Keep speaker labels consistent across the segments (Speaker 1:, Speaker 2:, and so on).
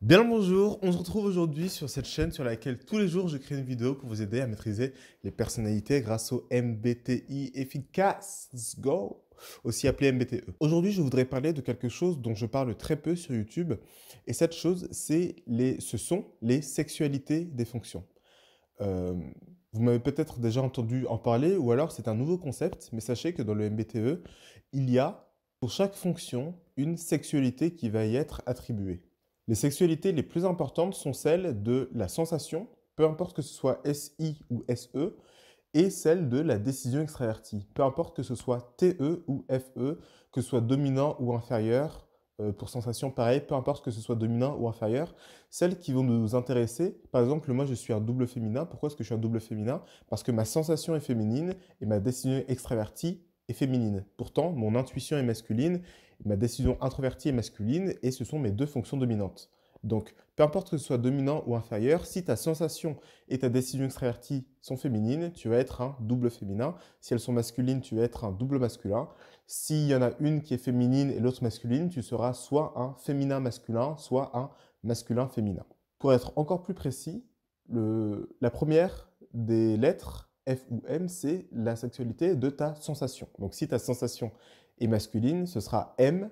Speaker 1: Bien le bonjour, on se retrouve aujourd'hui sur cette chaîne sur laquelle tous les jours je crée une vidéo pour vous aider à maîtriser les personnalités grâce au MBTI efficace. go aussi appelé MBTE. Aujourd'hui, je voudrais parler de quelque chose dont je parle très peu sur YouTube, et cette chose, c'est les, ce sont les sexualités des fonctions. Euh, vous m'avez peut-être déjà entendu en parler, ou alors c'est un nouveau concept, mais sachez que dans le MBTE, il y a pour chaque fonction une sexualité qui va y être attribuée. Les sexualités les plus importantes sont celles de la sensation, peu importe que ce soit SI ou SE, et celle de la décision extravertie, peu importe que ce soit TE ou FE, que ce soit dominant ou inférieur, euh, pour sensation pareil, peu importe que ce soit dominant ou inférieur, celles qui vont nous intéresser, par exemple, moi je suis un double féminin, pourquoi est-ce que je suis un double féminin Parce que ma sensation est féminine et ma décision extravertie féminine. Pourtant, mon intuition est masculine, ma décision introvertie est masculine, et ce sont mes deux fonctions dominantes. Donc, peu importe que ce soit dominant ou inférieur, si ta sensation et ta décision extravertie sont féminines, tu vas être un double féminin. Si elles sont masculines, tu vas être un double masculin. S'il y en a une qui est féminine et l'autre masculine, tu seras soit un féminin masculin, soit un masculin féminin. Pour être encore plus précis, la première des lettres F ou M, c'est la sexualité de ta sensation. Donc si ta sensation est masculine, ce sera M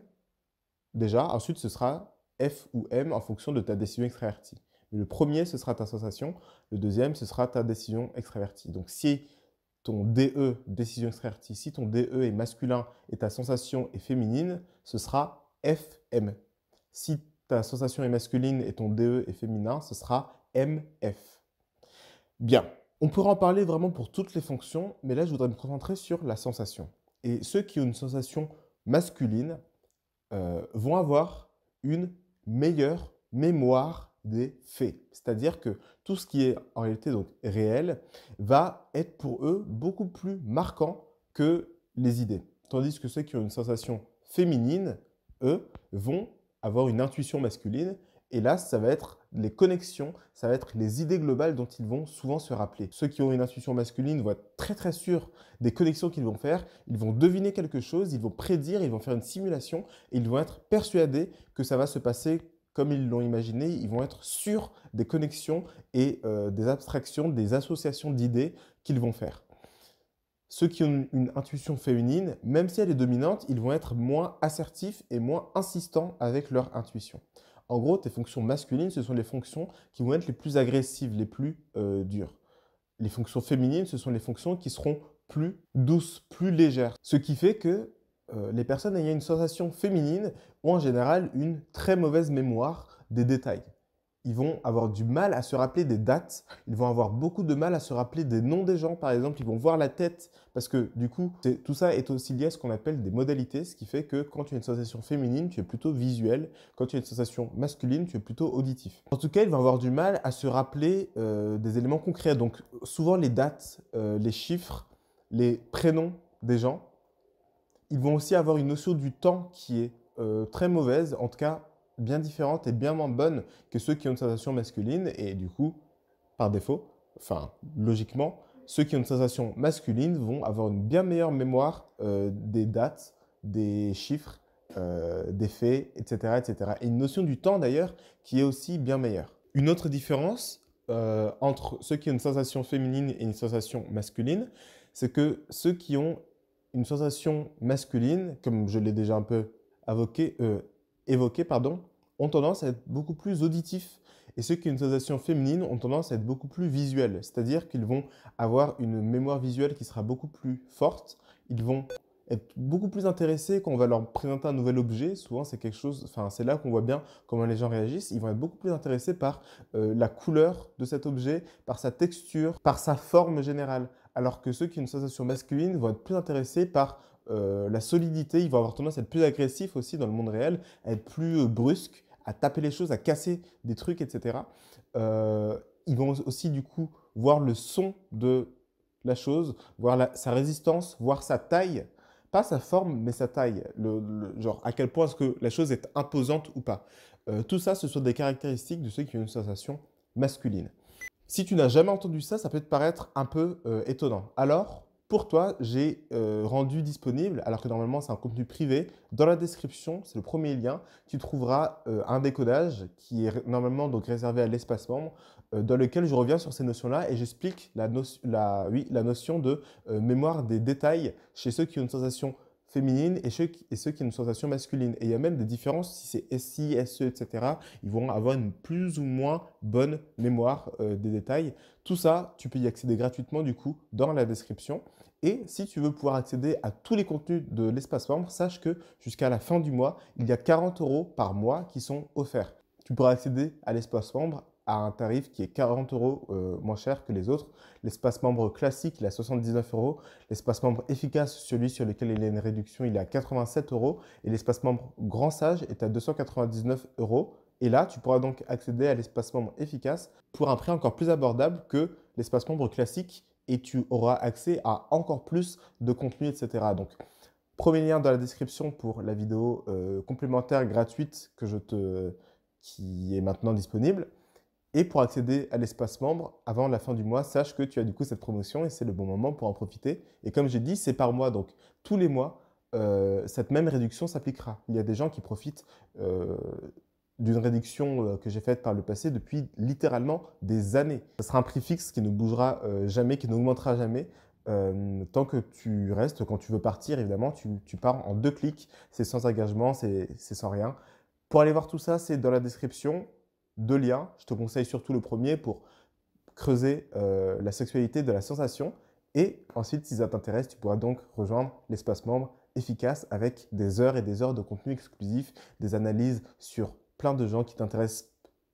Speaker 1: déjà. Ensuite, ce sera F ou M en fonction de ta décision extravertie. Mais le premier, ce sera ta sensation. Le deuxième, ce sera ta décision extravertie. Donc si ton DE, décision extravertie, si ton DE est masculin et ta sensation est féminine, ce sera FM. Si ta sensation est masculine et ton DE est féminin, ce sera MF. Bien, on pourrait en parler vraiment pour toutes les fonctions, mais là je voudrais me concentrer sur la sensation. Et ceux qui ont une sensation masculine euh, vont avoir une meilleure mémoire des faits. C'est-à-dire que tout ce qui est en réalité donc réel va être pour eux beaucoup plus marquant que les idées. Tandis que ceux qui ont une sensation féminine, eux, vont avoir une intuition masculine et là, ça va être les connexions, ça va être les idées globales dont ils vont souvent se rappeler. Ceux qui ont une intuition masculine vont être très très sûrs des connexions qu'ils vont faire, ils vont deviner quelque chose, ils vont prédire, ils vont faire une simulation, et ils vont être persuadés que ça va se passer comme ils l'ont imaginé, ils vont être sûrs des connexions et euh, des abstractions, des associations d'idées qu'ils vont faire. Ceux qui ont une intuition féminine, même si elle est dominante, ils vont être moins assertifs et moins insistants avec leur intuition. En gros, tes fonctions masculines, ce sont les fonctions qui vont être les plus agressives, les plus euh, dures. Les fonctions féminines, ce sont les fonctions qui seront plus douces, plus légères. Ce qui fait que euh, les personnes ayant une sensation féminine ont en général une très mauvaise mémoire des détails ils vont avoir du mal à se rappeler des dates, ils vont avoir beaucoup de mal à se rappeler des noms des gens, par exemple, ils vont voir la tête, parce que du coup, tout ça est aussi lié à ce qu'on appelle des modalités, ce qui fait que quand tu as une sensation féminine, tu es plutôt visuel, quand tu as une sensation masculine, tu es plutôt auditif. En tout cas, ils vont avoir du mal à se rappeler euh, des éléments concrets, donc souvent les dates, euh, les chiffres, les prénoms des gens. Ils vont aussi avoir une notion du temps qui est euh, très mauvaise, en tout cas bien différentes et bien moins bonnes que ceux qui ont une sensation masculine. Et du coup, par défaut, enfin, logiquement, ceux qui ont une sensation masculine vont avoir une bien meilleure mémoire euh, des dates, des chiffres, euh, des faits, etc., etc. Et une notion du temps d'ailleurs qui est aussi bien meilleure. Une autre différence euh, entre ceux qui ont une sensation féminine et une sensation masculine, c'est que ceux qui ont une sensation masculine, comme je l'ai déjà un peu invoqué, évoqués pardon, ont tendance à être beaucoup plus auditifs et ceux qui ont une sensation féminine ont tendance à être beaucoup plus visuels, c'est-à-dire qu'ils vont avoir une mémoire visuelle qui sera beaucoup plus forte, ils vont être beaucoup plus intéressés quand on va leur présenter un nouvel objet. Souvent, c'est quelque chose, enfin, c'est là qu'on voit bien comment les gens réagissent. Ils vont être beaucoup plus intéressés par euh, la couleur de cet objet, par sa texture, par sa forme générale. Alors que ceux qui ont une sensation masculine vont être plus intéressés par euh, la solidité, Ils vont avoir tendance à être plus agressifs aussi dans le monde réel, à être plus euh, brusques, à taper les choses, à casser des trucs, etc. Euh, ils vont aussi du coup voir le son de la chose, voir sa résistance, voir sa taille, pas sa forme, mais sa taille, le, genre à quel point est-ce que la chose est imposante ou pas. tout ça, ce sont des caractéristiques de ceux qui ont une sensation masculine. Si tu n'as jamais entendu ça, ça peut te paraître un peu étonnant. Alors, pour toi, j'ai euh, rendu disponible, alors que normalement c'est un contenu privé, dans la description, c'est le premier lien, tu trouveras euh, un décodage qui est normalement donc réservé à l'espace membre, euh, dans lequel je reviens sur ces notions-là et j'explique la, la, notion de mémoire des détails chez ceux qui ont une sensation féminine et ceux, qui, et qui ont une sensation masculine. Et il y a même des différences, si c'est SI, SE, etc. Ils vont avoir une plus ou moins bonne mémoire euh, des détails. Tout ça, tu peux y accéder gratuitement du coup dans la description. Et si tu veux pouvoir accéder à tous les contenus de l'espace membre, sache que jusqu'à la fin du mois, il y a 40 euros par mois qui sont offerts. Tu pourras accéder à l'espace membre à un tarif qui est 40 euros euh, moins cher que les autres. L'espace membre classique, il est à 79 euros. L'espace membre efficace, celui sur lequel il y a une réduction, il est à 87 euros. Et l'espace membre grand sage est à 299 euros. Et là, tu pourras donc accéder à l'espace membre efficace pour un prix encore plus abordable que l'espace membre classique et tu auras accès à encore plus de contenu, etc. Donc, premier lien dans la description pour la vidéo euh, complémentaire gratuite que je te, qui est maintenant disponible. Et pour accéder à l'espace membre avant la fin du mois, sache que tu as du coup cette promotion et c'est le bon moment pour en profiter. Et comme j'ai dit, c'est par mois, donc tous les mois, euh, cette même réduction s'appliquera. Il y a des gens qui profitent euh, d'une réduction euh, que j'ai faite par le passé depuis littéralement des années. Ce sera un prix fixe qui ne bougera jamais, qui n'augmentera jamais. tant que tu restes, quand tu veux partir, évidemment, tu pars en deux clics. C'est sans engagement, c'est sans rien. Pour aller voir tout ça, c'est dans la description deux liens. Je te conseille surtout le premier pour creuser euh, la sexualité de la sensation. Et ensuite, si ça t'intéresse, tu pourras donc rejoindre l'espace membre efficace avec des heures et des heures de contenu exclusif, des analyses sur plein de gens qui t'intéressent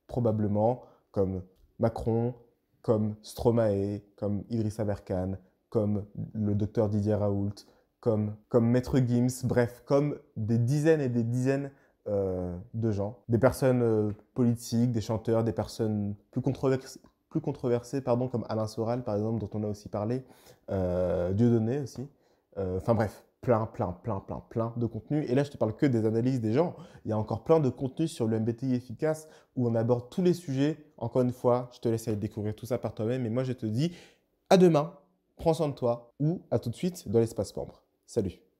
Speaker 1: probablement, comme Macron, comme Stromae, comme Idrissa Aberkan, comme le docteur Didier Raoult, comme, comme Maître Gims, bref, comme des dizaines et des dizaines euh, de gens, des personnes euh, politiques, des chanteurs, des personnes plus controversées, plus controversées pardon, comme Alain Soral, par exemple, dont on a aussi parlé, euh, Dieudonné aussi. Enfin bref, plein, plein, plein, plein, plein de contenu, Et là, je te parle que des analyses des gens. Il y a encore plein de contenu sur le MBTI efficace où on aborde tous les sujets. Encore une fois, je te laisse aller découvrir tout ça par toi-même. Et moi, je te dis à demain, prends soin de toi ou à tout de suite dans l'espace membre. Salut